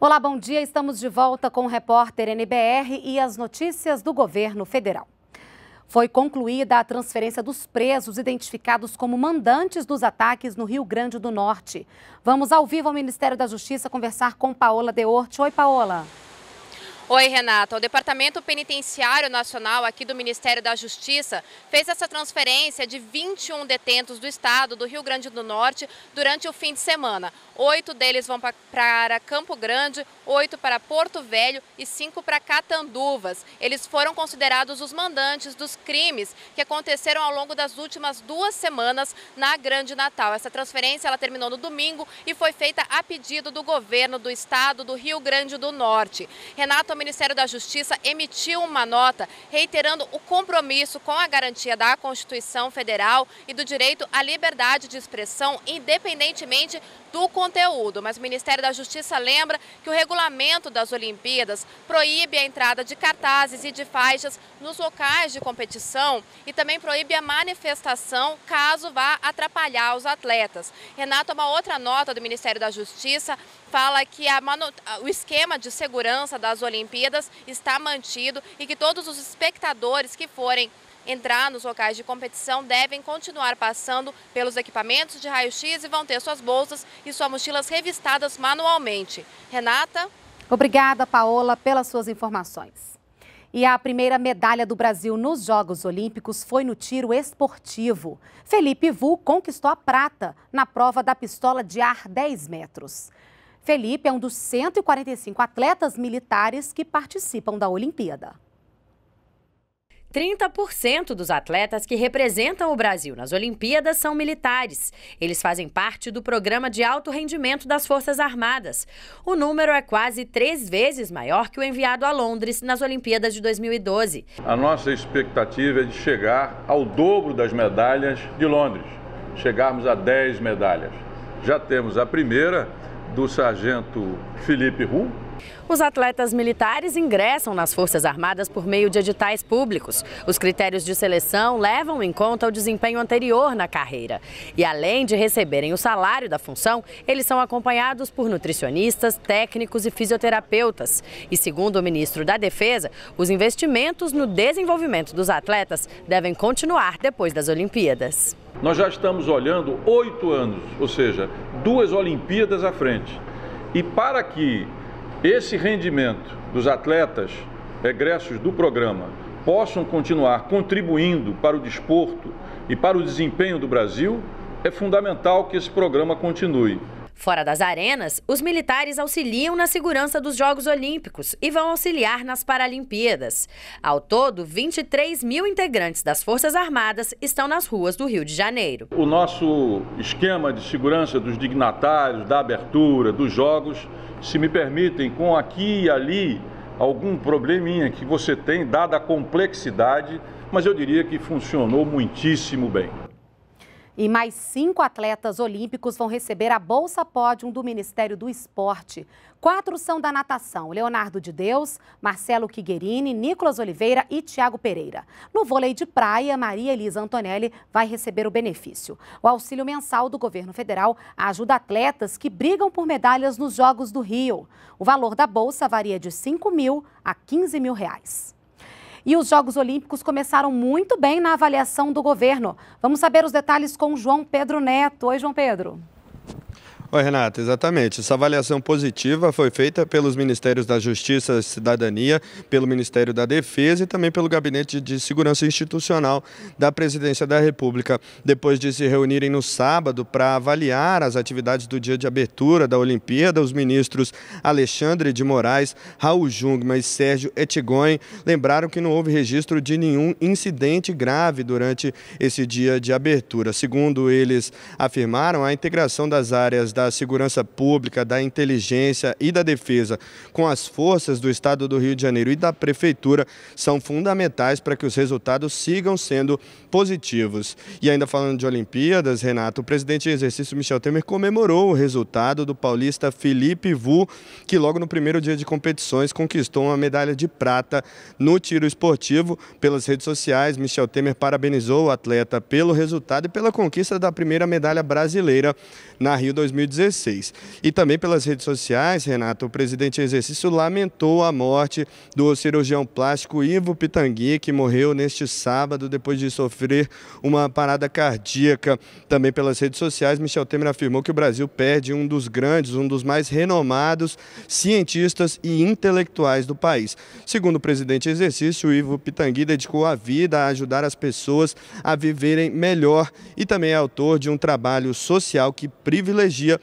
Olá, bom dia. Estamos de volta com o repórter NBR e as notícias do governo federal. Foi concluída a transferência dos presos identificados como mandantes dos ataques no Rio Grande do Norte. Vamos ao vivo ao Ministério da Justiça conversar com Paola Deorte. Oi, Paola. Oi. Oi, Renata. O Departamento Penitenciário Nacional aqui do Ministério da Justiça fez essa transferência de 21 detentos do estado do Rio Grande do Norte durante o fim de semana. Oito deles vão para Campo Grande, oito para Porto Velho e cinco para Catanduvas. Eles foram considerados os mandantes dos crimes que aconteceram ao longo das últimas duas semanas na Grande Natal. Essa transferência ela terminou no domingo e foi feita a pedido do governo do estado do Rio Grande do Norte. Renato, o Ministério da Justiça emitiu uma nota reiterando o compromisso com a garantia da Constituição Federal e do direito à liberdade de expressão, independentemente do conteúdo, mas o Ministério da Justiça lembra que o regulamento das Olimpíadas proíbe a entrada de cartazes e de faixas nos locais de competição e também proíbe a manifestação caso vá atrapalhar os atletas. Renato, uma outra nota do Ministério da Justiça fala que manu... o esquema de segurança das Olimpíadas está mantido e que todos os espectadores que forem entrar nos locais de competição devem continuar passando pelos equipamentos de raio-x e vão ter suas bolsas e suas mochilas revistadas manualmente. Renata? Obrigada, Paola, pelas suas informações. E a primeira medalha do Brasil nos Jogos Olímpicos foi no tiro esportivo. Felipe Vu conquistou a prata na prova da pistola de ar 10 metros. Felipe é um dos 145 atletas militares que participam da Olimpíada. 30% dos atletas que representam o Brasil nas Olimpíadas são militares. Eles fazem parte do programa de alto rendimento das Forças Armadas. O número é quase três vezes maior que o enviado a Londres nas Olimpíadas de 2012. A nossa expectativa é de chegar ao dobro das medalhas de Londres, chegarmos a 10 medalhas. Já temos a primeira do sargento Felipe Ru, os atletas militares ingressam nas Forças Armadas por meio de editais públicos. Os critérios de seleção levam em conta o desempenho anterior na carreira. E além de receberem o salário da função, eles são acompanhados por nutricionistas, técnicos e fisioterapeutas. E segundo o ministro da Defesa, os investimentos no desenvolvimento dos atletas devem continuar depois das Olimpíadas. Nós já estamos olhando oito anos, ou seja, duas Olimpíadas à frente. E para que esse rendimento dos atletas egressos do programa possam continuar contribuindo para o desporto e para o desempenho do Brasil, é fundamental que esse programa continue. Fora das arenas, os militares auxiliam na segurança dos Jogos Olímpicos e vão auxiliar nas Paralimpíadas. Ao todo, 23 mil integrantes das Forças Armadas estão nas ruas do Rio de Janeiro. O nosso esquema de segurança dos dignatários, da abertura, dos Jogos, se me permitem, com aqui e ali algum probleminha que você tem, dada a complexidade, mas eu diria que funcionou muitíssimo bem. E mais cinco atletas olímpicos vão receber a Bolsa Pódium do Ministério do Esporte. Quatro são da natação: Leonardo de Deus, Marcelo Chiguerini, Nicolas Oliveira e Tiago Pereira. No vôlei de praia, Maria Elisa Antonelli vai receber o benefício. O auxílio mensal do governo federal ajuda atletas que brigam por medalhas nos Jogos do Rio. O valor da bolsa varia de 5 mil a 15 mil reais. E os Jogos Olímpicos começaram muito bem na avaliação do governo. Vamos saber os detalhes com João Pedro Neto. Oi, João Pedro. Oi, Renata, exatamente. Essa avaliação positiva foi feita pelos Ministérios da Justiça e Cidadania, pelo Ministério da Defesa e também pelo Gabinete de Segurança Institucional da Presidência da República, depois de se reunirem no sábado para avaliar as atividades do dia de abertura da Olimpíada, os ministros Alexandre de Moraes, Raul Jungmann e Sérgio Etigoin lembraram que não houve registro de nenhum incidente grave durante esse dia de abertura. Segundo eles afirmaram, a integração das áreas da da segurança pública, da inteligência e da defesa com as forças do Estado do Rio de Janeiro e da Prefeitura são fundamentais para que os resultados sigam sendo positivos. E ainda falando de Olimpíadas, Renato, o presidente em exercício Michel Temer comemorou o resultado do paulista Felipe Vu, que logo no primeiro dia de competições conquistou uma medalha de prata no tiro esportivo. Pelas redes sociais, Michel Temer parabenizou o atleta pelo resultado e pela conquista da primeira medalha brasileira na Rio 2019. 2016. E também pelas redes sociais, Renato, o presidente em exercício lamentou a morte do cirurgião plástico Ivo Pitangui, que morreu neste sábado depois de sofrer uma parada cardíaca. Também pelas redes sociais, Michel Temer afirmou que o Brasil perde um dos grandes, um dos mais renomados cientistas e intelectuais do país. Segundo o presidente em exercício, Ivo Pitangui dedicou a vida a ajudar as pessoas a viverem melhor e também é autor de um trabalho social que privilegia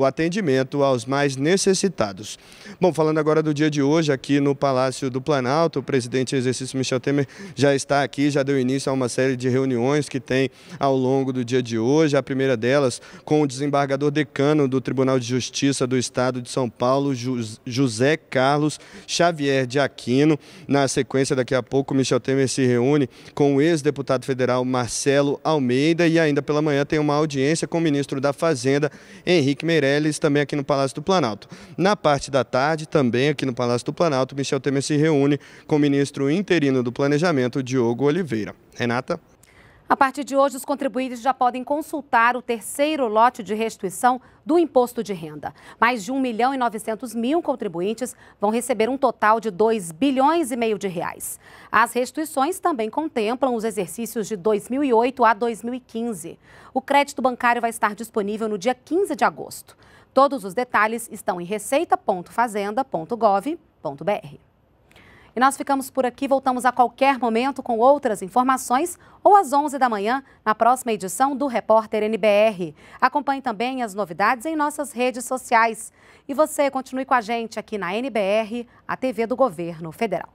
o atendimento aos mais necessitados. Bom, falando agora do dia de hoje, aqui no Palácio do Planalto, o presidente em exercício Michel Temer já está aqui, já deu início a uma série de reuniões que tem ao longo do dia de hoje. A primeira delas com o desembargador decano do Tribunal de Justiça do Estado de São Paulo, José Carlos Xavier de Aquino. Na sequência, daqui a pouco, Michel Temer se reúne com o ex-deputado federal Marcelo Almeida e ainda pela manhã tem uma audiência com o ministro da Fazenda, Henrique Meirelles Meirelles, também aqui no Palácio do Planalto. Na parte da tarde, também aqui no Palácio do Planalto, Michel Temer se reúne com o ministro interino do Planejamento, Diogo Oliveira. Renata? A partir de hoje, os contribuintes já podem consultar o terceiro lote de restituição do imposto de renda. Mais de 1 milhão e 900 mil contribuintes vão receber um total de 2 bilhões e meio de reais. As restituições também contemplam os exercícios de 2008 a 2015. O crédito bancário vai estar disponível no dia 15 de agosto. Todos os detalhes estão em receita.fazenda.gov.br. E nós ficamos por aqui, voltamos a qualquer momento com outras informações ou às 11 da manhã na próxima edição do Repórter NBR. Acompanhe também as novidades em nossas redes sociais. E você continue com a gente aqui na NBR, a TV do Governo Federal.